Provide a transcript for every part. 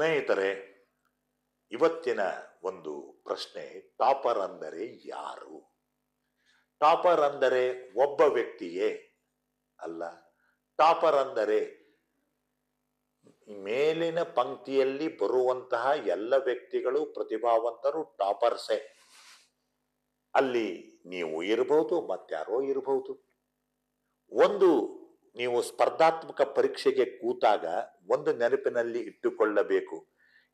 ಸ್ನೇಹಿತರೆ ಇವತ್ತಿನ ಒಂದು ಪ್ರಶ್ನೆ ಟಾಪರ್ ಅಂದರೆ ಯಾರು ಟಾಪರ್ ಅಂದರೆ ಒಬ್ಬ ವ್ಯಕ್ತಿಯೇ ಅಲ್ಲ ಟಾಪರ್ ಅಂದರೆ ಮೇಲಿನ ಪಂಕ್ತಿಯಲ್ಲಿ ಬರುವಂತಹ ಎಲ್ಲ ವ್ಯಕ್ತಿಗಳು ಪ್ರತಿಭಾವಂತರು ಟಾಪರ್ಸೆ ಅಲ್ಲಿ ನೀವು ಇರಬಹುದು ಮತ್ತಾರೋ ಇರಬಹುದು ಒಂದು ನೀವು ಸ್ಪರ್ಧಾತ್ಮಕ ಪರೀಕ್ಷೆಗೆ ಕೂತಾಗ ಒಂದು ನೆನಪಿನಲ್ಲಿ ಇಟ್ಟುಕೊಳ್ಳಬೇಕು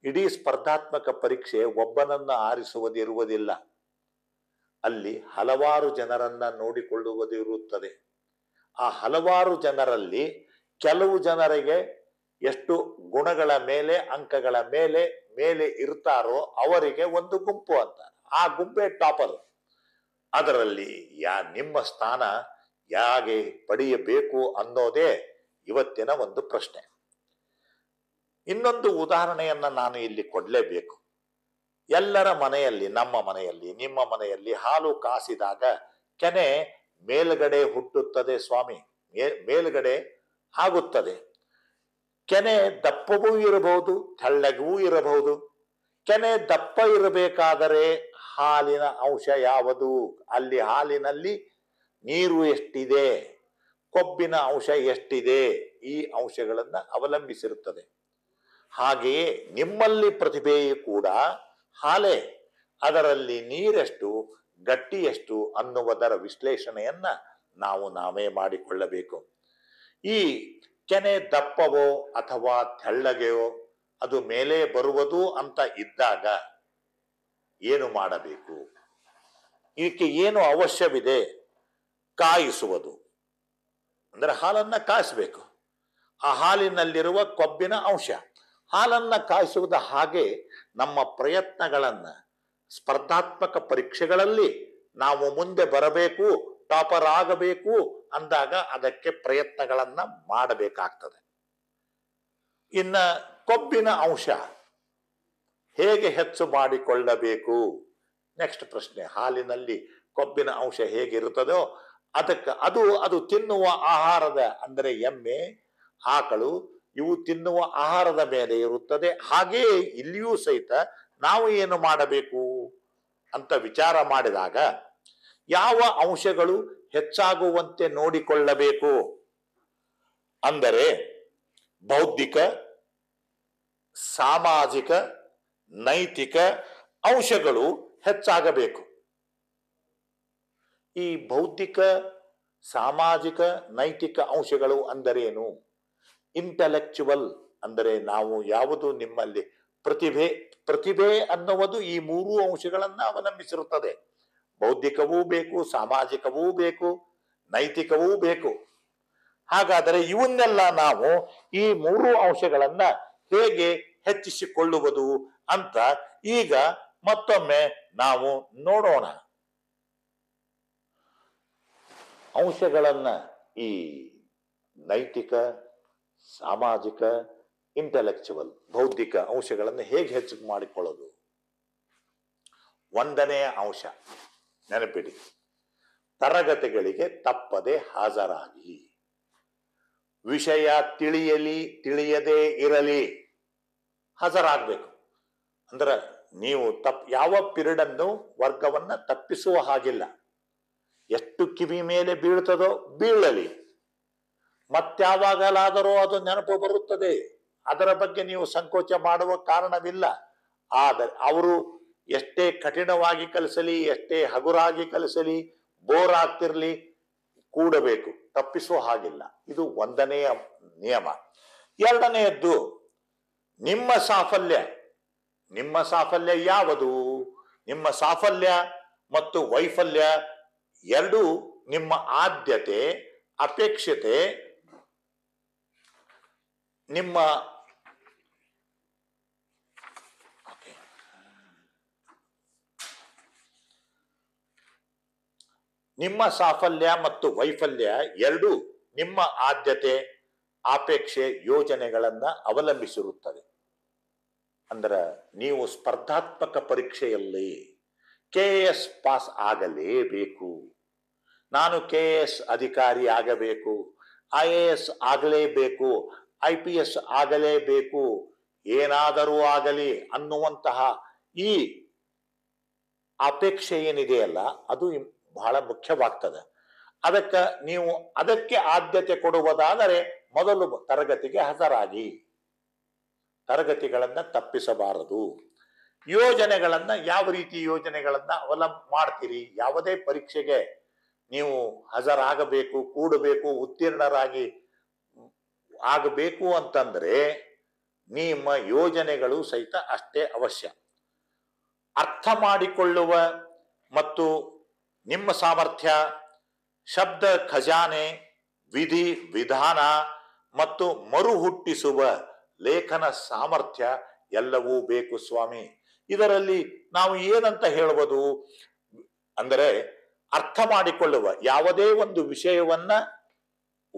ಇಡೀ ಸ್ಪರ್ಧಾತ್ಮಕ ಪರೀಕ್ಷೆ ಒಬ್ಬನನ್ನ ಆರಿಸುವುದಿರುವುದಿಲ್ಲ ಅಲ್ಲಿ ಹಲವಾರು ಜನರನ್ನ ನೋಡಿಕೊಳ್ಳುವುದಿರುತ್ತದೆ ಆ ಹಲವಾರು ಜನರಲ್ಲಿ ಕೆಲವು ಜನರಿಗೆ ಎಷ್ಟು ಗುಣಗಳ ಮೇಲೆ ಅಂಕಗಳ ಮೇಲೆ ಮೇಲೆ ಇರ್ತಾರೋ ಅವರಿಗೆ ಒಂದು ಗುಂಪು ಅಂತ ಆ ಗುಂಪೆ ಟಾಪರ್ ಅದರಲ್ಲಿ ಯಾ ನಿಮ್ಮ ಸ್ಥಾನ ಯಾಗೆ ಪಡೆಯಬೇಕು ಅನ್ನೋದೇ ಇವತ್ತಿನ ಒಂದು ಪ್ರಶ್ನೆ ಇನ್ನೊಂದು ಉದಾಹರಣೆಯನ್ನು ನಾನು ಇಲ್ಲಿ ಕೊಡಲೇಬೇಕು ಎಲ್ಲರ ಮನೆಯಲ್ಲಿ ನಮ್ಮ ಮನೆಯಲ್ಲಿ ನಿಮ್ಮ ಮನೆಯಲ್ಲಿ ಹಾಲು ಕಾಸಿದಾಗ ಕೆನೆ ಮೇಲ್ಗಡೆ ಹುಟ್ಟುತ್ತದೆ ಸ್ವಾಮಿ ಮೇಲ್ಗಡೆ ಆಗುತ್ತದೆ ಕೆನೆ ದಪ್ಪವೂ ಇರಬಹುದು ತೆಳ್ಳಗೂ ಇರಬಹುದು ಕೆನೆ ದಪ್ಪ ಇರಬೇಕಾದರೆ ಹಾಲಿನ ಅಂಶ ಯಾವುದು ಅಲ್ಲಿ ಹಾಲಿನಲ್ಲಿ ನೀರು ಎಷ್ಟಿದೆ ಕೊಬ್ಬಿನ ಅಂಶ ಎಷ್ಟಿದೆ ಈ ಅಂಶಗಳನ್ನು ಅವಲಂಬಿಸಿರುತ್ತದೆ ಹಾಗೆಯೇ ನಿಮ್ಮಲ್ಲಿ ಪ್ರತಿಭೆಯು ಕೂಡ ಹಾಲೆ ಅದರಲ್ಲಿ ನೀರೆಷ್ಟು ಗಟ್ಟಿಯಷ್ಟು ಅನ್ನುವುದರ ವಿಶ್ಲೇಷಣೆಯನ್ನು ನಾವು ನಾವೇ ಮಾಡಿಕೊಳ್ಳಬೇಕು ಈ ಕೆನೆ ದಪ್ಪವೋ ಅಥವಾ ತೆಳ್ಳಗೆಯೋ ಅದು ಮೇಲೆ ಬರುವುದು ಅಂತ ಇದ್ದಾಗ ಏನು ಮಾಡಬೇಕು ಇದಕ್ಕೆ ಏನು ಅವಶ್ಯವಿದೆ ಕಾಯಿಸುವುದು ಅಂದರೆ ಹಾಲನ್ನು ಕಾಯಿಸಬೇಕು ಆ ಹಾಲಿನಲ್ಲಿರುವ ಕೊಬ್ಬಿನ ಅಂಶ ಹಾಲನ್ನು ಕಾಯಿಸುವುದ ಹಾಗೆ ನಮ್ಮ ಪ್ರಯತ್ನಗಳನ್ನು ಸ್ಪರ್ಧಾತ್ಮಕ ಪರೀಕ್ಷೆಗಳಲ್ಲಿ ನಾವು ಮುಂದೆ ಬರಬೇಕು ಟಾಪರ್ ಆಗಬೇಕು ಅಂದಾಗ ಅದಕ್ಕೆ ಪ್ರಯತ್ನಗಳನ್ನು ಮಾಡಬೇಕಾಗ್ತದೆ ಇನ್ನು ಕೊಬ್ಬಿನ ಅಂಶ ಹೇಗೆ ಹೆಚ್ಚು ಮಾಡಿಕೊಳ್ಳಬೇಕು ನೆಕ್ಸ್ಟ್ ಪ್ರಶ್ನೆ ಹಾಲಿನಲ್ಲಿ ಕೊಬ್ಬಿನ ಅಂಶ ಹೇಗಿರುತ್ತದೋ ಅದಕ್ಕೆ ಅದು ಅದು ತಿನ್ನುವ ಆಹಾರದ ಅಂದರೆ ಎಮ್ಮೆ ಆಕಳು ಇವು ತಿನ್ನುವ ಆಹಾರದ ಮೇಲೆ ಇರುತ್ತದೆ ಹಾಗೆಯೇ ಇಲ್ಲಿಯೂ ಸಹಿತ ನಾವು ಏನು ಮಾಡಬೇಕು ಅಂತ ವಿಚಾರ ಮಾಡಿದಾಗ ಯಾವ ಅಂಶಗಳು ಹೆಚ್ಚಾಗುವಂತೆ ನೋಡಿಕೊಳ್ಳಬೇಕು ಅಂದರೆ ಬೌದ್ಧಿಕ ಸಾಮಾಜಿಕ ನೈತಿಕ ಅಂಶಗಳು ಹೆಚ್ಚಾಗಬೇಕು ಈ ಭೌತಿಕ ಸಾಮಾಜಿಕ ನೈತಿಕ ಅಂಶಗಳು ಅಂದರೇನು ಇಂಟಲೆಕ್ಚುವಲ್ ಅಂದರೆ ನಾವು ಯಾವುದು ನಿಮ್ಮಲ್ಲಿ ಪ್ರತಿಭೆ ಪ್ರತಿಭೆ ಅನ್ನುವುದು ಈ ಮೂರು ಅಂಶಗಳನ್ನು ಅವಲಂಬಿಸಿರುತ್ತದೆ ಬೌದ್ಧಿಕವೂ ಬೇಕು ಸಾಮಾಜಿಕವೂ ಬೇಕು ನೈತಿಕವೂ ಬೇಕು ಹಾಗಾದರೆ ಇವನ್ನೆಲ್ಲ ನಾವು ಈ ಮೂರು ಅಂಶಗಳನ್ನ ಹೇಗೆ ಹೆಚ್ಚಿಸಿಕೊಳ್ಳುವುದು ಅಂತ ಈಗ ಮತ್ತೊಮ್ಮೆ ನಾವು ನೋಡೋಣ ಅಂಶಗಳನ್ನು ಈ ನೈತಿಕ ಸಾಮಾಜಿಕ ಇಂಟೆಲೆಕ್ಚುವಲ್ ಬೌದ್ಧಿಕ ಅಂಶಗಳನ್ನು ಹೇಗೆ ಹೆಚ್ಚು ಮಾಡಿಕೊಳ್ಳೋದು ಒಂದನೆಯ ಅಂಶ ನೆನಪಿಡಿ ತರಗತಿಗಳಿಗೆ ತಪ್ಪದೆ ಹಾಜರಾಗಿ ವಿಷಯ ತಿಳಿಯಲಿ ತಿಳಿಯದೇ ಇರಲಿ ಹಾಜರಾಗಬೇಕು ಅಂದ್ರೆ ನೀವು ತಪ್ ಯಾವ ಅನ್ನು ವರ್ಗವನ್ನು ತಪ್ಪಿಸುವ ಹಾಗಿಲ್ಲ ಎಷ್ಟು ಕಿವಿ ಮೇಲೆ ಬೀಳ್ತದೋ ಬೀಳಲಿ ಮತ್ತಾವಾಗಲಾದರೂ ಅದು ನೆನಪು ಬರುತ್ತದೆ ಅದರ ಬಗ್ಗೆ ನೀವು ಸಂಕೋಚ ಮಾಡುವ ಕಾರಣವಿಲ್ಲ ಆದರೆ ಅವರು ಎಷ್ಟೇ ಕಠಿಣವಾಗಿ ಕಲಿಸಲಿ ಎಷ್ಟೇ ಹಗುರಾಗಿ ಕಲಿಸಲಿ ಬೋರ್ ಆಗ್ತಿರಲಿ ಕೂಡಬೇಕು ತಪ್ಪಿಸೋ ಹಾಗಿಲ್ಲ ಇದು ಒಂದನೆಯ ನಿಯಮ ಎರಡನೆಯದ್ದು ನಿಮ್ಮ ಸಾಫಲ್ಯ ನಿಮ್ಮ ಸಾಫಲ್ಯ ಯಾವುದು ನಿಮ್ಮ ಸಾಫಲ್ಯ ಮತ್ತು ವೈಫಲ್ಯ ಎರಡೂ ನಿಮ್ಮ ಆದ್ಯತೆ ಅಪೇಕ್ಷತೆ ನಿಮ್ಮ ನಿಮ್ಮ ಸಾಫಲ್ಯ ಮತ್ತು ವೈಫಲ್ಯ ಎರಡೂ ನಿಮ್ಮ ಆದ್ಯತೆ ಅಪೇಕ್ಷೆ ಯೋಜನೆಗಳನ್ನು ಅವಲಂಬಿಸಿರುತ್ತದೆ ಅಂದ್ರೆ ನೀವು ಸ್ಪರ್ಧಾತ್ಮಕ ಪರೀಕ್ಷೆಯಲ್ಲಿ ಕೆ ಎಸ್ ಪಾಸ್ ಆಗಲೇಬೇಕು ನಾನು ಕೆ ಎ ಎಸ್ ಅಧಿಕಾರಿ ಆಗಬೇಕು ಐ ಎ ಎಸ್ ಆಗಲೇಬೇಕು ಐ ಪಿ ಎಸ್ ಆಗಲೇಬೇಕು ಏನಾದರೂ ಆಗಲಿ ಅನ್ನುವಂತಹ ಈ ಅಪೇಕ್ಷೆ ಏನಿದೆಯಲ್ಲ ಅದು ಬಹಳ ಮುಖ್ಯವಾಗ್ತದೆ ಅದಕ್ಕೆ ನೀವು ಅದಕ್ಕೆ ಆದ್ಯತೆ ಕೊಡುವುದಾದರೆ ಮೊದಲು ತರಗತಿಗೆ ಹಸರಾಗಿ ತರಗತಿಗಳನ್ನು ತಪ್ಪಿಸಬಾರದು ಯೋಜನೆಗಳನ್ನು ಯಾವ ರೀತಿ ಯೋಜನೆಗಳನ್ನು ಅವಲಂಬ ಮಾಡ್ತೀರಿ ಯಾವುದೇ ಪರೀಕ್ಷೆಗೆ ನೀವು ಹಜರಾಗಬೇಕು ಕೂಡಬೇಕು ಉತ್ತೀರ್ಣರಾಗಿ ಆಗಬೇಕು ಅಂತಂದರೆ ನಿಮ್ಮ ಯೋಜನೆಗಳು ಸಹಿತ ಅಷ್ಟೇ ಅವಶ್ಯ ಅರ್ಥ ಮಾಡಿಕೊಳ್ಳುವ ಮತ್ತು ನಿಮ್ಮ ಸಾಮರ್ಥ್ಯ ಶಬ್ದ ಖಜಾನೆ ವಿಧಿ ವಿಧಾನ ಮತ್ತು ಹುಟ್ಟಿಸುವ ಲೇಖನ ಸಾಮರ್ಥ್ಯ ಎಲ್ಲವೂ ಬೇಕು ಸ್ವಾಮಿ ಇದರಲ್ಲಿ ನಾವು ಏನಂತ ಹೇಳಬಹುದು ಅಂದರೆ ಅರ್ಥ ಮಾಡಿಕೊಳ್ಳುವ ಯಾವುದೇ ಒಂದು ವಿಷಯವನ್ನ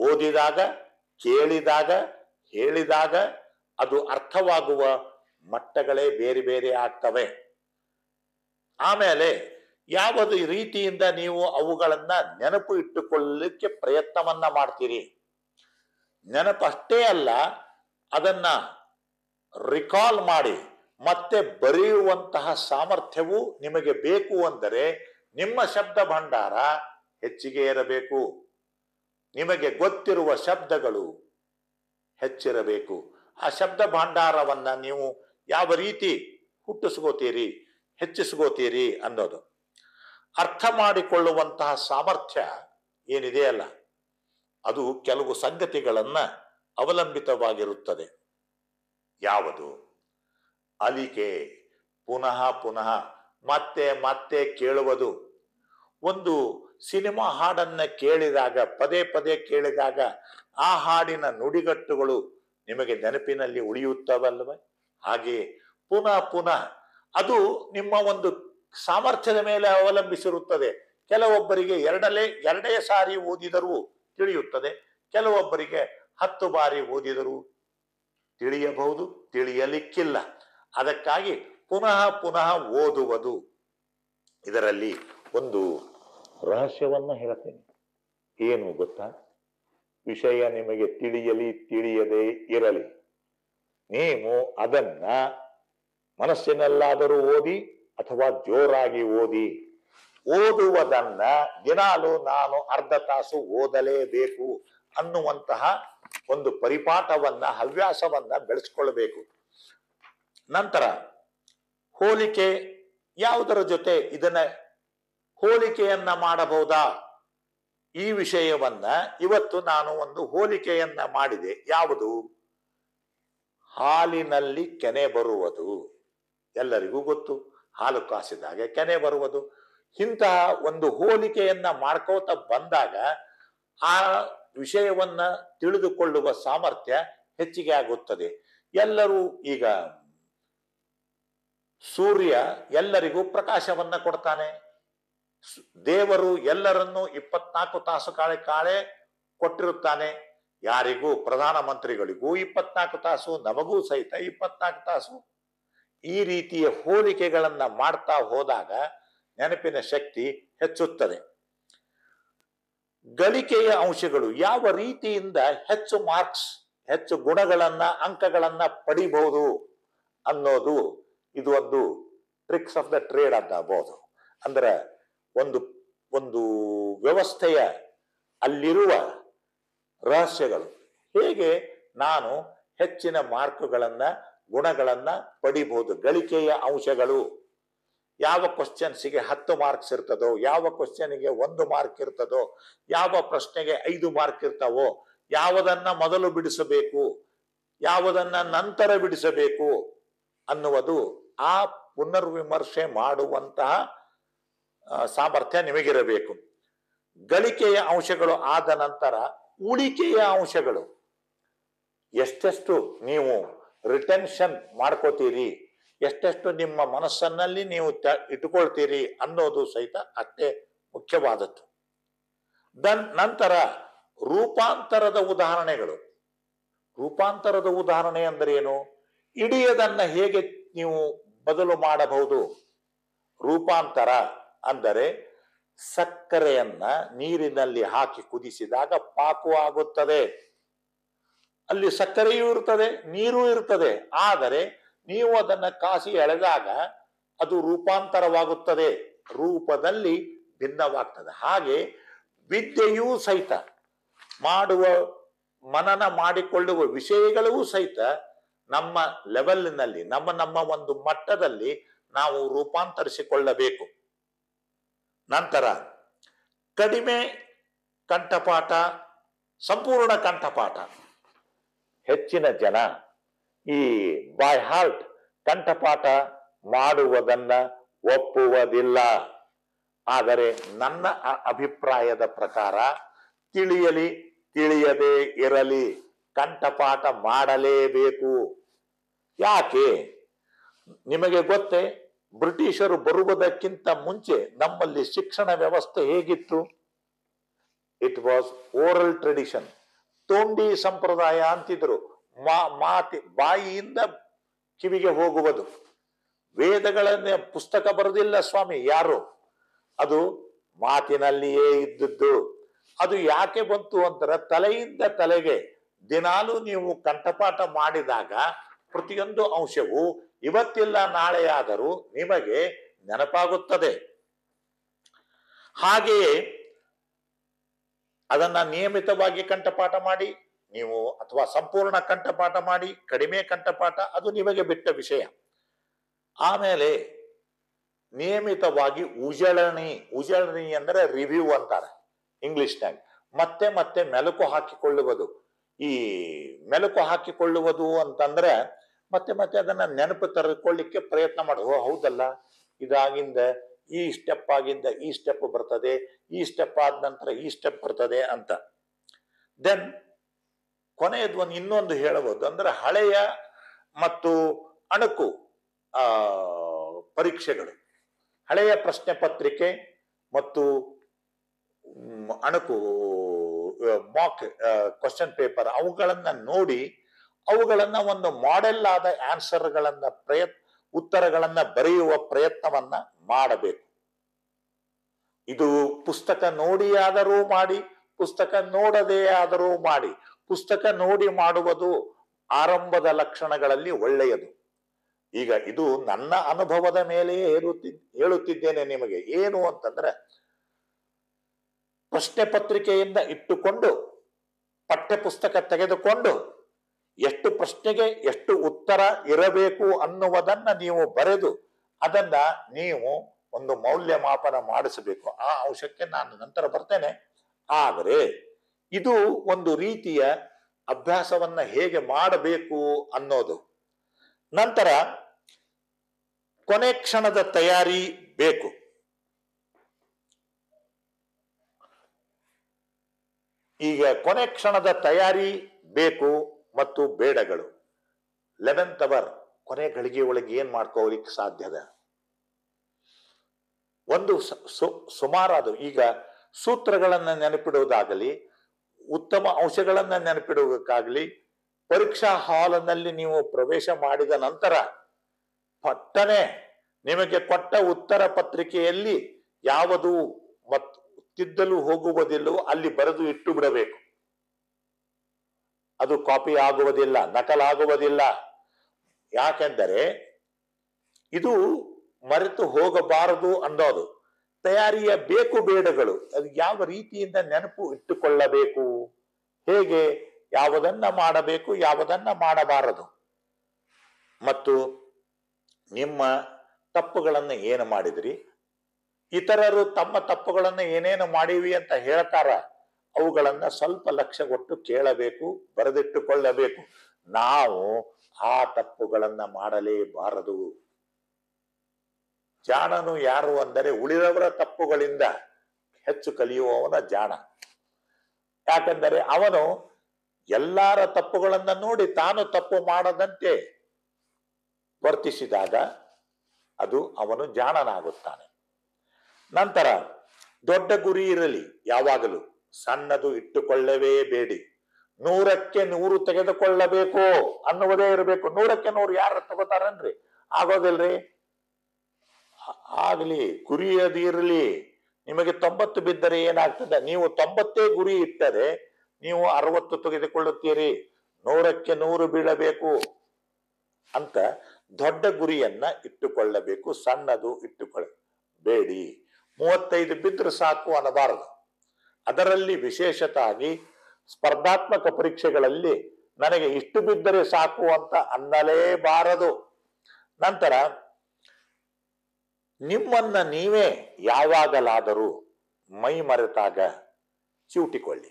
ಓದಿದಾಗ ಕೇಳಿದಾಗ ಹೇಳಿದಾಗ ಅದು ಅರ್ಥವಾಗುವ ಮಟ್ಟಗಳೇ ಬೇರೆ ಬೇರೆ ಆಗ್ತವೆ ಆಮೇಲೆ ಯಾವುದು ರೀತಿಯಿಂದ ನೀವು ಅವುಗಳನ್ನ ನೆನಪು ಇಟ್ಟುಕೊಳ್ಳಲಿಕ್ಕೆ ಪ್ರಯತ್ನವನ್ನ ಮಾಡ್ತೀರಿ ನೆನಪಷ್ಟೇ ಅಲ್ಲ ಅದನ್ನ ರಿಕಾಲ್ ಮಾಡಿ ಮತ್ತೆ ಬರೆಯುವಂತಹ ಸಾಮರ್ಥ್ಯವು ನಿಮಗೆ ಬೇಕು ಅಂದರೆ ನಿಮ್ಮ ಶಬ್ದ ಭಂಡಾರ ಹೆಚ್ಚಿಗೆ ಇರಬೇಕು ನಿಮಗೆ ಗೊತ್ತಿರುವ ಶಬ್ದಗಳು ಹೆಚ್ಚಿರಬೇಕು ಆ ಶಬ್ದ ಭಂಡಾರವನ್ನ ನೀವು ಯಾವ ರೀತಿ ಹುಟ್ಟಿಸ್ಕೋತೀರಿ ಹೆಚ್ಚಿಸ್ಕೋತೀರಿ ಅನ್ನೋದು ಅರ್ಥ ಮಾಡಿಕೊಳ್ಳುವಂತಹ ಸಾಮರ್ಥ್ಯ ಏನಿದೆಯಲ್ಲ ಅದು ಕೆಲವು ಸಂಗತಿಗಳನ್ನು ಅವಲಂಬಿತವಾಗಿರುತ್ತದೆ ಯಾವುದು ಅಲಿಕೆ ಪುನಃ ಪುನಃ ಮತ್ತೆ ಮತ್ತೆ ಕೇಳುವುದು ಒಂದು ಸಿನಿಮಾ ಹಾಡನ್ನ ಕೇಳಿದಾಗ ಪದೇ ಪದೇ ಕೇಳಿದಾಗ ಆ ಹಾಡಿನ ನುಡಿಗಟ್ಟುಗಳು ನಿಮಗೆ ನೆನಪಿನಲ್ಲಿ ಉಳಿಯುತ್ತವಲ್ವ ಹಾಗೆಯೇ ಪುನಃ ಪುನಃ ಅದು ನಿಮ್ಮ ಒಂದು ಸಾಮರ್ಥ್ಯದ ಮೇಲೆ ಅವಲಂಬಿಸಿರುತ್ತದೆ ಕೆಲವೊಬ್ಬರಿಗೆ ಎರಡಲೇ ಎರಡೇ ಸಾರಿ ಓದಿದರೂ ತಿಳಿಯುತ್ತದೆ ಕೆಲವೊಬ್ಬರಿಗೆ ಹತ್ತು ಬಾರಿ ಓದಿದರೂ ತಿಳಿಯಬಹುದು ತಿಳಿಯಲಿಕ್ಕಿಲ್ಲ ಅದಕ್ಕಾಗಿ ಪುನಃ ಪುನಃ ಓದುವುದು ಇದರಲ್ಲಿ ಒಂದು ರಹಸ್ಯವನ್ನು ಹೇಳ್ತೇನೆ ಏನು ಗೊತ್ತಾ ವಿಷಯ ನಿಮಗೆ ತಿಳಿಯಲಿ ತಿಳಿಯದೇ ಇರಲಿ ನೀವು ಅದನ್ನ ಮನಸ್ಸಿನಲ್ಲಾದರೂ ಓದಿ ಅಥವಾ ಜೋರಾಗಿ ಓದಿ ಓದುವುದನ್ನ ದಿನಾಲು ನಾನು ಅರ್ಧ ತಾಸು ಓದಲೇಬೇಕು ಅನ್ನುವಂತಹ ಒಂದು ಪರಿಪಾಠವನ್ನ ಹವ್ಯಾಸವನ್ನ ಬೆಳೆಸ್ಕೊಳ್ಬೇಕು ನಂತರ ಹೋಲಿಕೆ ಯಾವುದರ ಜೊತೆ ಇದನ್ನ ಹೋಲಿಕೆಯನ್ನ ಮಾಡಬಹುದಾ ಈ ವಿಷಯವನ್ನ ಇವತ್ತು ನಾನು ಒಂದು ಹೋಲಿಕೆಯನ್ನ ಮಾಡಿದೆ ಯಾವುದು ಹಾಲಿನಲ್ಲಿ ಕೆನೆ ಬರುವುದು ಎಲ್ಲರಿಗೂ ಗೊತ್ತು ಹಾಲು ಕಾಸಿದಾಗ ಕೆನೆ ಬರುವುದು ಇಂತಹ ಒಂದು ಹೋಲಿಕೆಯನ್ನ ಮಾಡ್ಕೋತ ಬಂದಾಗ ಆ ವಿಷಯವನ್ನ ತಿಳಿದುಕೊಳ್ಳುವ ಸಾಮರ್ಥ್ಯ ಹೆಚ್ಚಿಗೆ ಆಗುತ್ತದೆ ಎಲ್ಲರೂ ಈಗ ಸೂರ್ಯ ಎಲ್ಲರಿಗೂ ಪ್ರಕಾಶವನ್ನ ಕೊಡ್ತಾನೆ ದೇವರು ಎಲ್ಲರನ್ನೂ ಇಪ್ಪತ್ನಾಲ್ಕು ತಾಸು ಕಾಳೆ ಕಾಳೆ ಕೊಟ್ಟಿರುತ್ತಾನೆ ಯಾರಿಗೂ ಪ್ರಧಾನ ಮಂತ್ರಿಗಳಿಗೂ ಇಪ್ಪತ್ನಾಲ್ಕು ತಾಸು ನಮಗೂ ಸಹಿತ ಇಪ್ಪತ್ನಾಲ್ಕು ತಾಸು ಈ ರೀತಿಯ ಹೋಲಿಕೆಗಳನ್ನ ಮಾಡ್ತಾ ಹೋದಾಗ ನೆನಪಿನ ಶಕ್ತಿ ಹೆಚ್ಚುತ್ತದೆ ಗಳಿಕೆಯ ಅಂಶಗಳು ಯಾವ ರೀತಿಯಿಂದ ಹೆಚ್ಚು ಮಾರ್ಕ್ಸ್ ಹೆಚ್ಚು ಗುಣಗಳನ್ನ ಅಂಕಗಳನ್ನ ಪಡಿಬಹುದು ಅನ್ನೋದು ಇದು ಒಂದು ಟ್ರಿಕ್ಸ್ ಆಫ್ ದ ಟ್ರೇಡ್ ಅಂತ ಅಂದ್ರೆ ಒಂದು ಒಂದು ವ್ಯವಸ್ಥೆಯ ಅಲ್ಲಿರುವ ರಹಸ್ಯಗಳು ಹೇಗೆ ನಾನು ಹೆಚ್ಚಿನ ಮಾರ್ಕುಗಳನ್ನು ಗುಣಗಳನ್ನು ಪಡಿಬಹುದು ಗಳಿಕೆಯ ಅಂಶಗಳು ಯಾವ ಕ್ವಶನ್ಸಿಗೆ ಹತ್ತು ಮಾರ್ಕ್ಸ್ ಇರ್ತದೋ ಯಾವ ಗೆ ಒಂದು ಮಾರ್ಕ್ ಇರ್ತದೋ ಯಾವ ಪ್ರಶ್ನೆಗೆ ಐದು ಮಾರ್ಕ್ ಇರ್ತಾವೋ ಯಾವುದನ್ನ ಮೊದಲು ಬಿಡಿಸಬೇಕು ಯಾವುದನ್ನ ನಂತರ ಬಿಡಿಸಬೇಕು ಅನ್ನುವುದು ಆ ಪುನರ್ವಿಮರ್ಶೆ ಮಾಡುವಂತಹ ಸಾಮರ್ಥ್ಯ ನಿಮಗಿರಬೇಕು ಗಳಿಕೆಯ ಅಂಶಗಳು ಆದ ನಂತರ ಉಳಿಕೆಯ ಅಂಶಗಳು ಎಷ್ಟೆಷ್ಟು ನೀವು ರಿಟೆನ್ಷನ್ ಮಾಡ್ಕೋತೀರಿ ಎಷ್ಟೆಷ್ಟು ನಿಮ್ಮ ಮನಸ್ಸನ್ನಲ್ಲಿ ನೀವು ಇಟ್ಟುಕೊಳ್ತೀರಿ ಅನ್ನೋದು ಸಹಿತ ಅಷ್ಟೇ ಮುಖ್ಯವಾದದ್ದು ದನ್ ನಂತರ ರೂಪಾಂತರದ ಉದಾಹರಣೆಗಳು ರೂಪಾಂತರದ ಉದಾಹರಣೆ ಅಂದರೆ ಏನು ಹೇಗೆ ನೀವು ಬದಲು ಮಾಡಬಹುದು ರೂಪಾಂತರ ಅಂದರೆ ಸಕ್ಕರೆಯನ್ನ ನೀರಿನಲ್ಲಿ ಹಾಕಿ ಕುದಿಸಿದಾಗ ಆಗುತ್ತದೆ ಅಲ್ಲಿ ಸಕ್ಕರೆಯೂ ಇರುತ್ತದೆ ನೀರು ಇರುತ್ತದೆ ಆದರೆ ನೀವು ಅದನ್ನ ಕಾಸಿ ಎಳೆದಾಗ ಅದು ರೂಪಾಂತರವಾಗುತ್ತದೆ ರೂಪದಲ್ಲಿ ಭಿನ್ನವಾಗ್ತದೆ ಹಾಗೆ ವಿದ್ಯೆಯೂ ಸಹಿತ ಮಾಡುವ ಮನನ ಮಾಡಿಕೊಳ್ಳುವ ವಿಷಯಗಳೂ ಸಹಿತ ನಮ್ಮ ಲೆವೆಲ್ನಲ್ಲಿ ನಮ್ಮ ನಮ್ಮ ಒಂದು ಮಟ್ಟದಲ್ಲಿ ನಾವು ರೂಪಾಂತರಿಸಿಕೊಳ್ಳಬೇಕು ನಂತರ ಕಡಿಮೆ ಕಂಠಪಾಠ ಸಂಪೂರ್ಣ ಕಂಠಪಾಠ ಹೆಚ್ಚಿನ ಜನ ಈ ಬೈ ಹಾರ್ಟ್ ಕಂಠಪಾಠ ಮಾಡುವುದನ್ನ ಒಪ್ಪುವುದಿಲ್ಲ ಆದರೆ ನನ್ನ ಅಭಿಪ್ರಾಯದ ಪ್ರಕಾರ ತಿಳಿಯಲಿ ತಿಳಿಯದೇ ಇರಲಿ ಕಂಠಪಾಠ ಮಾಡಲೇಬೇಕು ಯಾಕೆ ನಿಮಗೆ ಗೊತ್ತೇ ಬ್ರಿಟಿಷರು ಬರುವುದಕ್ಕಿಂತ ಮುಂಚೆ ನಮ್ಮಲ್ಲಿ ಶಿಕ್ಷಣ ವ್ಯವಸ್ಥೆ ಹೇಗಿತ್ತು ಇಟ್ ವಾಸ್ ಓರಲ್ ಟ್ರೆಡಿಷನ್ ತೋಂಡಿ ಸಂಪ್ರದಾಯ ಅಂತಿದ್ರು ಮಾ ಮಾತಿ ಬಾಯಿಯಿಂದ ಕಿವಿಗೆ ಹೋಗುವುದು ವೇದಗಳನ್ನೇ ಪುಸ್ತಕ ಬರೆದಿಲ್ಲ ಸ್ವಾಮಿ ಯಾರು ಅದು ಮಾತಿನಲ್ಲಿಯೇ ಇದ್ದದ್ದು ಅದು ಯಾಕೆ ಬಂತು ಅಂದ್ರೆ ತಲೆಯಿಂದ ತಲೆಗೆ ದಿನಾಲು ನೀವು ಕಂಠಪಾಠ ಮಾಡಿದಾಗ ಪ್ರತಿಯೊಂದು ಅಂಶವು ಇವತ್ತಿಲ್ಲ ನಾಳೆಯಾದರೂ ನಿಮಗೆ ನೆನಪಾಗುತ್ತದೆ ಹಾಗೆಯೇ ಅದನ್ನ ನಿಯಮಿತವಾಗಿ ಕಂಠಪಾಠ ಮಾಡಿ ನೀವು ಅಥವಾ ಸಂಪೂರ್ಣ ಕಂಠಪಾಠ ಮಾಡಿ ಕಡಿಮೆ ಕಂಠಪಾಠ ಅದು ನಿಮಗೆ ಬಿಟ್ಟ ವಿಷಯ ಆಮೇಲೆ ನಿಯಮಿತವಾಗಿ ಉಜಳಣಿ ಉಜಳಣಿ ಅಂದ್ರೆ ರಿವ್ಯೂ ಅಂತಾರೆ ಇಂಗ್ಲಿಷ್ ಇಂಗ್ಲಿಷ್ನಾಗ ಮತ್ತೆ ಮತ್ತೆ ಮೆಲುಕು ಹಾಕಿಕೊಳ್ಳುವುದು ಈ ಮೆಲುಕು ಹಾಕಿಕೊಳ್ಳುವುದು ಅಂತಂದ್ರೆ ಮತ್ತೆ ಮತ್ತೆ ಅದನ್ನ ನೆನಪು ತರಕೊಳ್ಳಿಕ್ಕೆ ಪ್ರಯತ್ನ ಮಾಡು ಓ ಹೌದಲ್ಲ ಇದಾಗಿಂದ ಈ ಸ್ಟೆಪ್ ಆಗಿಂದ ಈ ಸ್ಟೆಪ್ ಬರ್ತದೆ ಈ ಸ್ಟೆಪ್ ಆದ ನಂತರ ಈ ಸ್ಟೆಪ್ ಬರ್ತದೆ ಅಂತ ದೆನ್ ಕೊನೆಯದು ಒಂದು ಇನ್ನೊಂದು ಹೇಳಬಹುದು ಅಂದ್ರೆ ಹಳೆಯ ಮತ್ತು ಅಣಕು ಆ ಪರೀಕ್ಷೆಗಳು ಹಳೆಯ ಪ್ರಶ್ನೆ ಪತ್ರಿಕೆ ಮತ್ತು ಅಣಕು ಮಾಕ್ ಕ್ವಶನ್ ಪೇಪರ್ ಅವುಗಳನ್ನ ನೋಡಿ ಅವುಗಳನ್ನ ಒಂದು ಮಾಡೆಲ್ ಆದ ಆನ್ಸರ್ಗಳನ್ನ ಪ್ರಯತ್ ಉತ್ತರಗಳನ್ನ ಬರೆಯುವ ಪ್ರಯತ್ನವನ್ನ ಮಾಡಬೇಕು ಇದು ಪುಸ್ತಕ ನೋಡಿಯಾದರೂ ಮಾಡಿ ಪುಸ್ತಕ ನೋಡದೇ ಆದರೂ ಮಾಡಿ ಪುಸ್ತಕ ನೋಡಿ ಮಾಡುವುದು ಆರಂಭದ ಲಕ್ಷಣಗಳಲ್ಲಿ ಒಳ್ಳೆಯದು ಈಗ ಇದು ನನ್ನ ಅನುಭವದ ಮೇಲೆಯೇ ಹೇಳುತ್ತಿ ಹೇಳುತ್ತಿದ್ದೇನೆ ನಿಮಗೆ ಏನು ಅಂತಂದ್ರೆ ಪ್ರಶ್ನೆ ಪತ್ರಿಕೆಯಿಂದ ಇಟ್ಟುಕೊಂಡು ಪಠ್ಯ ಪುಸ್ತಕ ತೆಗೆದುಕೊಂಡು ಎಷ್ಟು ಪ್ರಶ್ನೆಗೆ ಎಷ್ಟು ಉತ್ತರ ಇರಬೇಕು ಅನ್ನುವುದನ್ನು ನೀವು ಬರೆದು ಅದನ್ನ ನೀವು ಒಂದು ಮೌಲ್ಯಮಾಪನ ಮಾಡಿಸಬೇಕು ಆ ಅಂಶಕ್ಕೆ ನಾನು ನಂತರ ಬರ್ತೇನೆ ಆದರೆ ಇದು ಒಂದು ರೀತಿಯ ಅಭ್ಯಾಸವನ್ನ ಹೇಗೆ ಮಾಡಬೇಕು ಅನ್ನೋದು ನಂತರ ಕೊನೆ ಕ್ಷಣದ ತಯಾರಿ ಬೇಕು ಈಗ ಕೊನೆ ಕ್ಷಣದ ತಯಾರಿ ಬೇಕು ಮತ್ತು ಬೇಡಗಳು ಲೆವೆಂತ್ ಅವರ್ ಕೊನೆ ಗಳಿಗೆ ಒಳಗೆ ಏನ್ ಮಾಡ್ಕೋಲಿಕ್ಕೆ ಸಾಧ್ಯದ ಒಂದು ಸುಮಾರಾದ ಈಗ ಸೂತ್ರಗಳನ್ನು ನೆನಪಿಡುವುದಾಗಲಿ ಉತ್ತಮ ಅಂಶಗಳನ್ನು ನೆನಪಿಡುವುದಕ್ಕಾಗಲಿ ಪರೀಕ್ಷಾ ಹಾಲ್ನಲ್ಲಿ ನೀವು ಪ್ರವೇಶ ಮಾಡಿದ ನಂತರ ಪಟ್ಟನೆ ನಿಮಗೆ ಕೊಟ್ಟ ಉತ್ತರ ಪತ್ರಿಕೆಯಲ್ಲಿ ಯಾವುದು ಮತ್ ತಿದ್ದಲು ಹೋಗುವುದಿಲ್ಲವೋ ಅಲ್ಲಿ ಬರೆದು ಇಟ್ಟು ಬಿಡಬೇಕು ಅದು ಕಾಪಿ ಆಗುವುದಿಲ್ಲ ನಕಲಾಗುವುದಿಲ್ಲ ಯಾಕೆಂದರೆ ಇದು ಮರೆತು ಹೋಗಬಾರದು ಅನ್ನೋದು ತಯಾರಿಯ ಬೇಕು ಬೇಡಗಳು ಅದು ಯಾವ ರೀತಿಯಿಂದ ನೆನಪು ಇಟ್ಟುಕೊಳ್ಳಬೇಕು ಹೇಗೆ ಯಾವುದನ್ನ ಮಾಡಬೇಕು ಯಾವುದನ್ನ ಮಾಡಬಾರದು ಮತ್ತು ನಿಮ್ಮ ತಪ್ಪುಗಳನ್ನು ಏನು ಮಾಡಿದ್ರಿ ಇತರರು ತಮ್ಮ ತಪ್ಪುಗಳನ್ನು ಏನೇನು ಮಾಡಿವಿ ಅಂತ ಹೇಳ್ತಾರ ಅವುಗಳನ್ನ ಸ್ವಲ್ಪ ಲಕ್ಷ್ಯ ಕೊಟ್ಟು ಕೇಳಬೇಕು ಬರೆದಿಟ್ಟುಕೊಳ್ಳಬೇಕು ನಾವು ಆ ತಪ್ಪುಗಳನ್ನ ಮಾಡಲೇಬಾರದು ಜಾಣನು ಯಾರು ಅಂದರೆ ಉಳಿದವರ ತಪ್ಪುಗಳಿಂದ ಹೆಚ್ಚು ಕಲಿಯುವವನ ಜಾಣ ಯಾಕೆಂದರೆ ಅವನು ಎಲ್ಲರ ತಪ್ಪುಗಳನ್ನ ನೋಡಿ ತಾನು ತಪ್ಪು ಮಾಡದಂತೆ ವರ್ತಿಸಿದಾಗ ಅದು ಅವನು ಜಾಣನಾಗುತ್ತಾನೆ ನಂತರ ದೊಡ್ಡ ಗುರಿ ಇರಲಿ ಯಾವಾಗಲೂ ಸಣ್ಣದು ಇಟ್ಟುಕೊಳ್ಳವೇ ಬೇಡಿ ನೂರಕ್ಕೆ ನೂರು ತೆಗೆದುಕೊಳ್ಳಬೇಕು ಅನ್ನುವುದೇ ಇರಬೇಕು ನೂರಕ್ಕೆ ನೂರು ಯಾರು ತಗೋತಾರನ್ರಿ ಆಗೋದಿಲ್ರಿ ಆಗ್ಲಿ ಗುರಿ ನಿಮಗೆ ತೊಂಬತ್ತು ಬಿದ್ದರೆ ಏನಾಗ್ತದೆ ನೀವು ತೊಂಬತ್ತೇ ಗುರಿ ಇಟ್ಟರೆ ನೀವು ಅರವತ್ತು ತೆಗೆದುಕೊಳ್ಳುತ್ತೀರಿ ನೂರಕ್ಕೆ ನೂರು ಬೀಳಬೇಕು ಅಂತ ದೊಡ್ಡ ಗುರಿಯನ್ನ ಇಟ್ಟುಕೊಳ್ಳಬೇಕು ಸಣ್ಣದು ಇಟ್ಟುಕೊಳ್ಳ ಬೇಡಿ ಮೂವತ್ತೈದು ಬಿದ್ದರೆ ಸಾಕು ಅನ್ನಬಾರದು ಅದರಲ್ಲಿ ವಿಶೇಷತಾಗಿ ಸ್ಪರ್ಧಾತ್ಮಕ ಪರೀಕ್ಷೆಗಳಲ್ಲಿ ನನಗೆ ಇಷ್ಟು ಬಿದ್ದರೆ ಸಾಕು ಅಂತ ಅನ್ನಲೇಬಾರದು ನಂತರ ನಿಮ್ಮನ್ನ ನೀವೇ ಯಾವಾಗಲಾದರೂ ಮೈ ಮರೆತಾಗ ಚಿವುಟಿಕೊಳ್ಳಿ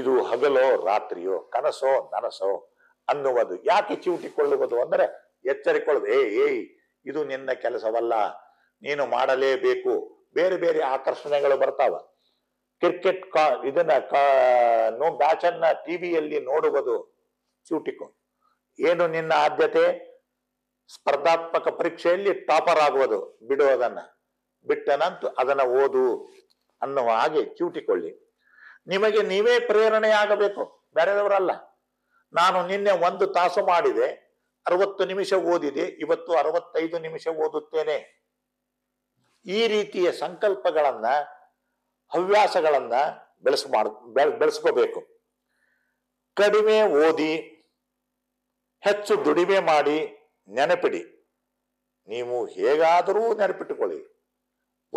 ಇದು ಹಗಲೋ ರಾತ್ರಿಯೋ ಕನಸೋ ನನಸೋ ಅನ್ನುವುದು ಯಾಕೆ ಚೂಟಿಕೊಳ್ಳುವುದು ಅಂದರೆ ಎಚ್ಚರಿಕೊಳ್ಳುವುದು ಏಯ್ ಇದು ನಿನ್ನ ಕೆಲಸವಲ್ಲ ನೀನು ಮಾಡಲೇಬೇಕು ಬೇರೆ ಬೇರೆ ಆಕರ್ಷಣೆಗಳು ಬರ್ತಾವ ಕ್ರಿಕೆಟ್ ಕಾ ಇದನ್ನ ನೋ ಮ್ಯಾಚ್ ಅನ್ನ ಟಿವಿಯಲ್ಲಿ ನೋಡುವುದು ಚೂಟಿಕೋ ಏನು ನಿನ್ನ ಆದ್ಯತೆ ಸ್ಪರ್ಧಾತ್ಮಕ ಪರೀಕ್ಷೆಯಲ್ಲಿ ಟಾಪರ್ ಆಗುವುದು ಬಿಡುವುದನ್ನ ಬಿಟ್ಟನಂತೂ ಅದನ್ನ ಓದು ಅನ್ನುವ ಹಾಗೆ ಚೂಟಿಕೊಳ್ಳಿ ನಿಮಗೆ ನೀವೇ ಪ್ರೇರಣೆ ಆಗಬೇಕು ಬೇರೆಯವರಲ್ಲ ನಾನು ನಿನ್ನೆ ಒಂದು ತಾಸು ಮಾಡಿದೆ ಅರವತ್ತು ನಿಮಿಷ ಓದಿದೆ ಇವತ್ತು ಅರವತ್ತೈದು ನಿಮಿಷ ಓದುತ್ತೇನೆ ಈ ರೀತಿಯ ಸಂಕಲ್ಪಗಳನ್ನ ಹವ್ಯಾಸಗಳನ್ನ ಬೆಳೆಸ ಮಾಡ್ ಬೆಳೆಸ್ಕೋಬೇಕು ಕಡಿಮೆ ಓದಿ ಹೆಚ್ಚು ದುಡಿಮೆ ಮಾಡಿ ನೆನಪಿಡಿ ನೀವು ಹೇಗಾದರೂ ನೆನಪಿಟ್ಟುಕೊಳ್ಳಿ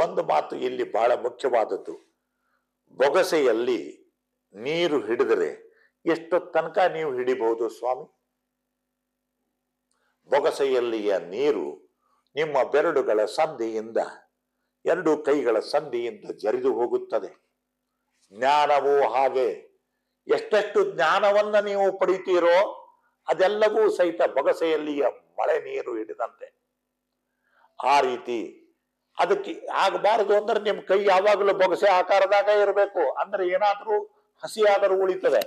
ಒಂದು ಮಾತು ಇಲ್ಲಿ ಬಹಳ ಮುಖ್ಯವಾದದ್ದು ಬೊಗಸೆಯಲ್ಲಿ ನೀರು ಹಿಡಿದರೆ ಎಷ್ಟು ತನಕ ನೀವು ಹಿಡಿಬಹುದು ಸ್ವಾಮಿ ಬೊಗಸೆಯಲ್ಲಿಯ ನೀರು ನಿಮ್ಮ ಬೆರಡುಗಳ ಸಂಧಿಯಿಂದ ಎರಡು ಕೈಗಳ ಸಂಧಿಯಿಂದ ಜರಿದು ಹೋಗುತ್ತದೆ ಜ್ಞಾನವೂ ಹಾಗೆ ಎಷ್ಟೆಷ್ಟು ಜ್ಞಾನವನ್ನ ನೀವು ಪಡಿತೀರೋ ಅದೆಲ್ಲವೂ ಸಹಿತ ಬೊಗಸೆಯಲ್ಲಿಯ ಮಳೆ ನೀರು ಹಿಡಿದಂತೆ ಆ ರೀತಿ ಅದಕ್ಕೆ ಆಗಬಾರದು ಅಂದ್ರೆ ನಿಮ್ಮ ಕೈ ಯಾವಾಗಲೂ ಬೊಗಸೆ ಆಕಾರದಾಗ ಇರಬೇಕು ಅಂದ್ರೆ ಏನಾದರೂ ಹಸಿಯಾದರೂ ಉಳಿತದೆ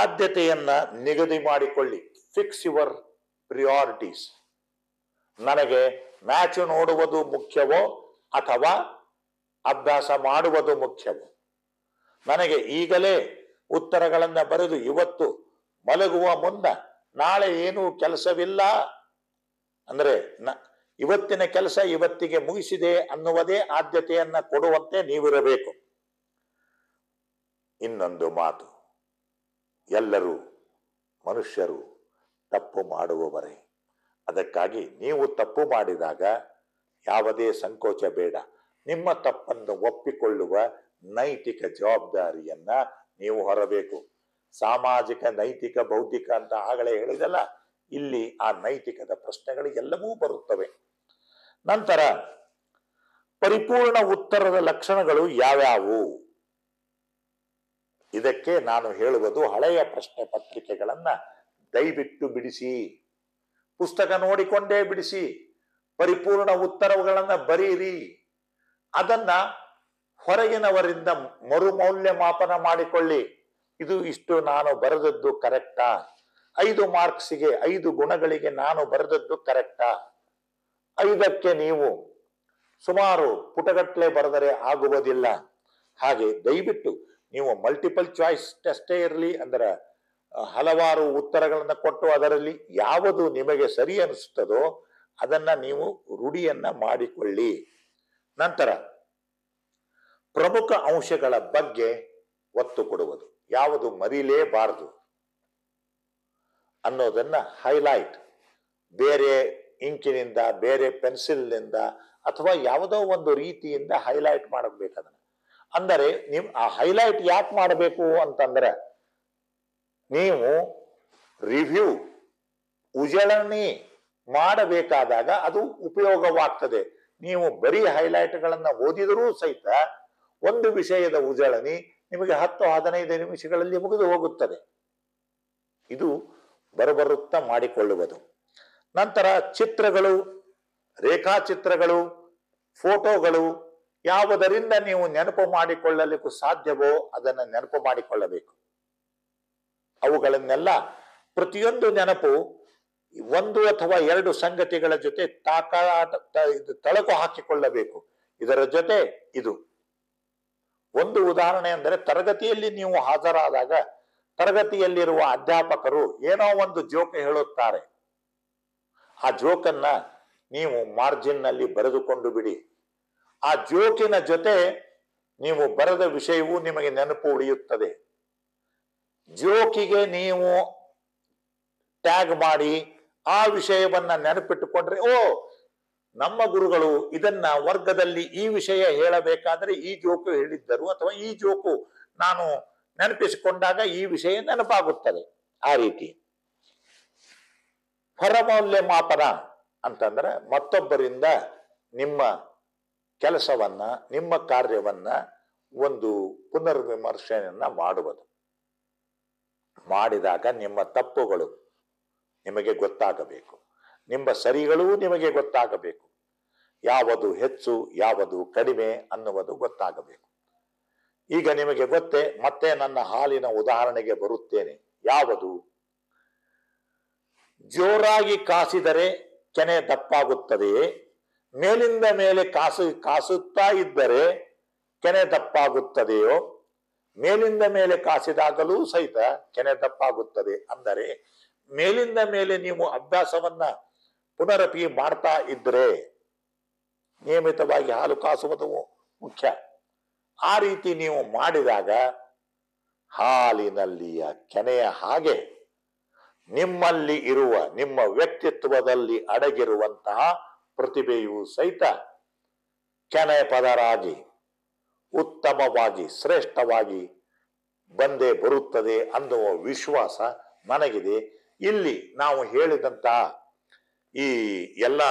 ಆದ್ಯತೆಯನ್ನ ನಿಗದಿ ಮಾಡಿಕೊಳ್ಳಿ ಫಿಕ್ಸ್ ಯುವರ್ ಪ್ರಿಯಾರಿಟೀಸ್ ನನಗೆ ಮ್ಯಾಚ್ ನೋಡುವುದು ಮುಖ್ಯವೋ ಅಥವಾ ಅಭ್ಯಾಸ ಮಾಡುವುದು ಮುಖ್ಯವೋ ನನಗೆ ಈಗಲೇ ಉತ್ತರಗಳನ್ನು ಬರೆದು ಇವತ್ತು ಮಲಗುವ ಮುನ್ನ ನಾಳೆ ಏನೂ ಕೆಲಸವಿಲ್ಲ ಅಂದರೆ ನ ಇವತ್ತಿನ ಕೆಲಸ ಇವತ್ತಿಗೆ ಮುಗಿಸಿದೆ ಅನ್ನುವುದೇ ಆದ್ಯತೆಯನ್ನು ಕೊಡುವಂತೆ ನೀವಿರಬೇಕು ಇನ್ನೊಂದು ಮಾತು ಎಲ್ಲರೂ ಮನುಷ್ಯರು ತಪ್ಪು ಮಾಡುವವರೇ ಅದಕ್ಕಾಗಿ ನೀವು ತಪ್ಪು ಮಾಡಿದಾಗ ಯಾವುದೇ ಸಂಕೋಚ ಬೇಡ ನಿಮ್ಮ ತಪ್ಪನ್ನು ಒಪ್ಪಿಕೊಳ್ಳುವ ನೈತಿಕ ಜವಾಬ್ದಾರಿಯನ್ನ ನೀವು ಹೊರಬೇಕು ಸಾಮಾಜಿಕ ನೈತಿಕ ಬೌದ್ಧಿಕ ಅಂತ ಆಗಲೇ ಹೇಳಿದಲ್ಲ ಇಲ್ಲಿ ಆ ನೈತಿಕದ ಪ್ರಶ್ನೆಗಳು ಎಲ್ಲವೂ ಬರುತ್ತವೆ ನಂತರ ಪರಿಪೂರ್ಣ ಉತ್ತರದ ಲಕ್ಷಣಗಳು ಯಾವ್ಯಾವು ಇದಕ್ಕೆ ನಾನು ಹೇಳುವುದು ಹಳೆಯ ಪ್ರಶ್ನೆ ಪತ್ರಿಕೆಗಳನ್ನ ದಯವಿಟ್ಟು ಬಿಡಿಸಿ ಪುಸ್ತಕ ನೋಡಿಕೊಂಡೇ ಬಿಡಿಸಿ ಪರಿಪೂರ್ಣ ಉತ್ತರಗಳನ್ನು ಬರೀರಿ ಅದನ್ನ ಹೊರಗಿನವರಿಂದ ಮರು ಮೌಲ್ಯಮಾಪನ ಮಾಡಿಕೊಳ್ಳಿ ಇದು ಇಷ್ಟು ನಾನು ಬರೆದದ್ದು ಕರೆಕ್ಟಾ ಐದು ಮಾರ್ಕ್ಸ್ಗೆ ಐದು ಗುಣಗಳಿಗೆ ನಾನು ಬರೆದದ್ದು ಕರೆಕ್ಟಾ ಐದಕ್ಕೆ ನೀವು ಸುಮಾರು ಪುಟಗಟ್ಟಲೆ ಬರೆದರೆ ಆಗುವುದಿಲ್ಲ ಹಾಗೆ ದಯವಿಟ್ಟು ನೀವು ಮಲ್ಟಿಪಲ್ ಚಾಯ್ಸ್ ಟೆಸ್ಟೇ ಇರಲಿ ಅಂದ್ರೆ ಹಲವಾರು ಉತ್ತರಗಳನ್ನು ಕೊಟ್ಟು ಅದರಲ್ಲಿ ಯಾವುದು ನಿಮಗೆ ಸರಿ ಅನಿಸುತ್ತದೋ ಅದನ್ನ ನೀವು ರೂಢಿಯನ್ನ ಮಾಡಿಕೊಳ್ಳಿ ನಂತರ ಪ್ರಮುಖ ಅಂಶಗಳ ಬಗ್ಗೆ ಒತ್ತು ಕೊಡುವುದು ಯಾವುದು ಮರಿಲೇಬಾರದು ಅನ್ನೋದನ್ನ ಹೈಲೈಟ್ ಬೇರೆ ಇಂಕಿನಿಂದ ಬೇರೆ ಪೆನ್ಸಿಲ್ನಿಂದ ಅಥವಾ ಯಾವುದೋ ಒಂದು ರೀತಿಯಿಂದ ಹೈಲೈಟ್ ಮಾಡಬೇಕು ಅಂದರೆ ನಿಮ್ ಆ ಹೈಲೈಟ್ ಯಾಕೆ ಮಾಡಬೇಕು ಅಂತಂದ್ರೆ ನೀವು ರಿವ್ಯೂ ಉಜಳಣಿ ಮಾಡಬೇಕಾದಾಗ ಅದು ಉಪಯೋಗವಾಗ್ತದೆ ನೀವು ಬರೀ ಹೈಲೈಟ್ಗಳನ್ನು ಓದಿದರೂ ಸಹಿತ ಒಂದು ವಿಷಯದ ಉಜಳಣಿ ನಿಮಗೆ ಹತ್ತು ಹದಿನೈದು ನಿಮಿಷಗಳಲ್ಲಿ ಮುಗಿದು ಹೋಗುತ್ತದೆ ಇದು ಬರಬರುತ್ತ ಮಾಡಿಕೊಳ್ಳುವುದು ನಂತರ ಚಿತ್ರಗಳು ರೇಖಾಚಿತ್ರಗಳು ಫೋಟೋಗಳು ಯಾವುದರಿಂದ ನೀವು ನೆನಪು ಮಾಡಿಕೊಳ್ಳಲಿಕ್ಕೂ ಸಾಧ್ಯವೋ ಅದನ್ನು ನೆನಪು ಮಾಡಿಕೊಳ್ಳಬೇಕು ಅವುಗಳನ್ನೆಲ್ಲ ಪ್ರತಿಯೊಂದು ನೆನಪು ಒಂದು ಅಥವಾ ಎರಡು ಸಂಗತಿಗಳ ಜೊತೆ ತಾಕಾಟ ತಳಕು ಹಾಕಿಕೊಳ್ಳಬೇಕು ಇದರ ಜೊತೆ ಇದು ಒಂದು ಉದಾಹರಣೆ ಅಂದರೆ ತರಗತಿಯಲ್ಲಿ ನೀವು ಹಾಜರಾದಾಗ ತರಗತಿಯಲ್ಲಿರುವ ಅಧ್ಯಾಪಕರು ಏನೋ ಒಂದು ಜೋಕ್ ಹೇಳುತ್ತಾರೆ ಆ ಜೋಕನ್ನ ನೀವು ಮಾರ್ಜಿನ್ನಲ್ಲಿ ಬರೆದುಕೊಂಡು ಬಿಡಿ ಆ ಜೋಕಿನ ಜೊತೆ ನೀವು ಬರೆದ ವಿಷಯವೂ ನಿಮಗೆ ನೆನಪು ಉಳಿಯುತ್ತದೆ ಜೋಕಿಗೆ ನೀವು ಟ್ಯಾಗ್ ಮಾಡಿ ಆ ವಿಷಯವನ್ನ ನೆನಪಿಟ್ಟುಕೊಂಡ್ರೆ ಓ ನಮ್ಮ ಗುರುಗಳು ಇದನ್ನ ವರ್ಗದಲ್ಲಿ ಈ ವಿಷಯ ಹೇಳಬೇಕಾದ್ರೆ ಈ ಜೋಕು ಹೇಳಿದ್ದರು ಅಥವಾ ಈ ಜೋಕು ನಾನು ನೆನಪಿಸಿಕೊಂಡಾಗ ಈ ವಿಷಯ ನೆನಪಾಗುತ್ತದೆ ಆ ರೀತಿ ಹೊರಮೌಲ್ಯ ಮಾಪನ ಅಂತಂದ್ರೆ ಮತ್ತೊಬ್ಬರಿಂದ ನಿಮ್ಮ ಕೆಲಸವನ್ನ ನಿಮ್ಮ ಕಾರ್ಯವನ್ನ ಒಂದು ಪುನರ್ವಿಮರ್ಶೆಯನ್ನ ಮಾಡುವುದು ಮಾಡಿದಾಗ ನಿಮ್ಮ ತಪ್ಪುಗಳು ನಿಮಗೆ ಗೊತ್ತಾಗಬೇಕು ನಿಮ್ಮ ಸರಿಗಳು ನಿಮಗೆ ಗೊತ್ತಾಗಬೇಕು ಯಾವುದು ಹೆಚ್ಚು ಯಾವುದು ಕಡಿಮೆ ಅನ್ನುವುದು ಗೊತ್ತಾಗಬೇಕು ಈಗ ನಿಮಗೆ ಗೊತ್ತೇ ಮತ್ತೆ ನನ್ನ ಹಾಲಿನ ಉದಾಹರಣೆಗೆ ಬರುತ್ತೇನೆ ಯಾವುದು ಜೋರಾಗಿ ಕಾಸಿದರೆ ಕೆನೆ ದಪ್ಪಾಗುತ್ತದೆಯೇ ಮೇಲಿಂದ ಮೇಲೆ ಕಾಸು ಕಾಸುತ್ತಾ ಇದ್ದರೆ ಕೆನೆ ದಪ್ಪಾಗುತ್ತದೆಯೋ ಮೇಲಿಂದ ಮೇಲೆ ಕಾಸಿದಾಗಲೂ ಸಹಿತ ಕೆನೆ ತಪ್ಪಾಗುತ್ತದೆ ಅಂದರೆ ಮೇಲಿಂದ ಮೇಲೆ ನೀವು ಅಭ್ಯಾಸವನ್ನ ಪುನರಪಿ ಮಾಡ್ತಾ ಇದ್ರೆ ನಿಯಮಿತವಾಗಿ ಹಾಲು ಕಾಸುವುದು ಮುಖ್ಯ ಆ ರೀತಿ ನೀವು ಮಾಡಿದಾಗ ಹಾಲಿನಲ್ಲಿಯ ಕೆನೆಯ ಹಾಗೆ ನಿಮ್ಮಲ್ಲಿ ಇರುವ ನಿಮ್ಮ ವ್ಯಕ್ತಿತ್ವದಲ್ಲಿ ಅಡಗಿರುವಂತಹ ಪ್ರತಿಭೆಯು ಸಹಿತ ಕೆನೆ ಪದರಾಗಿ ಉತ್ತಮವಾಗಿ ಶ್ರೇಷ್ಠವಾಗಿ ಬಂದೇ ಬರುತ್ತದೆ ಅನ್ನುವ ವಿಶ್ವಾಸ ನನಗಿದೆ ಇಲ್ಲಿ ನಾವು ಹೇಳಿದಂತ ಈ ಎಲ್ಲ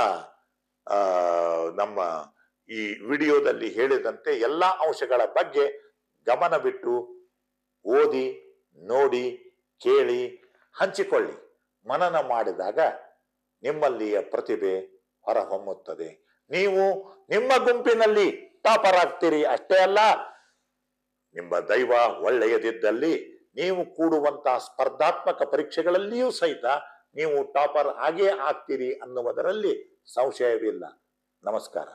ನಮ್ಮ ಈ ವಿಡಿಯೋದಲ್ಲಿ ಹೇಳಿದಂತೆ ಎಲ್ಲ ಅಂಶಗಳ ಬಗ್ಗೆ ಗಮನವಿಟ್ಟು ಓದಿ ನೋಡಿ ಕೇಳಿ ಹಂಚಿಕೊಳ್ಳಿ ಮನನ ಮಾಡಿದಾಗ ನಿಮ್ಮಲ್ಲಿಯ ಪ್ರತಿಭೆ ಹೊರಹೊಮ್ಮುತ್ತದೆ ನೀವು ನಿಮ್ಮ ಗುಂಪಿನಲ್ಲಿ ಸಂತಾಪರಾಗ್ತೀರಿ ಅಷ್ಟೇ ಅಲ್ಲ ನಿಮ್ಮ ದೈವ ಒಳ್ಳೆಯದಿದ್ದಲ್ಲಿ ನೀವು ಕೂಡುವಂತಹ ಸ್ಪರ್ಧಾತ್ಮಕ ಪರೀಕ್ಷೆಗಳಲ್ಲಿಯೂ ಸಹಿತ ನೀವು ಟಾಪರ್ ಆಗೇ ಆಗ್ತೀರಿ ಅನ್ನುವುದರಲ್ಲಿ ಸಂಶಯವಿಲ್ಲ ನಮಸ್ಕಾರ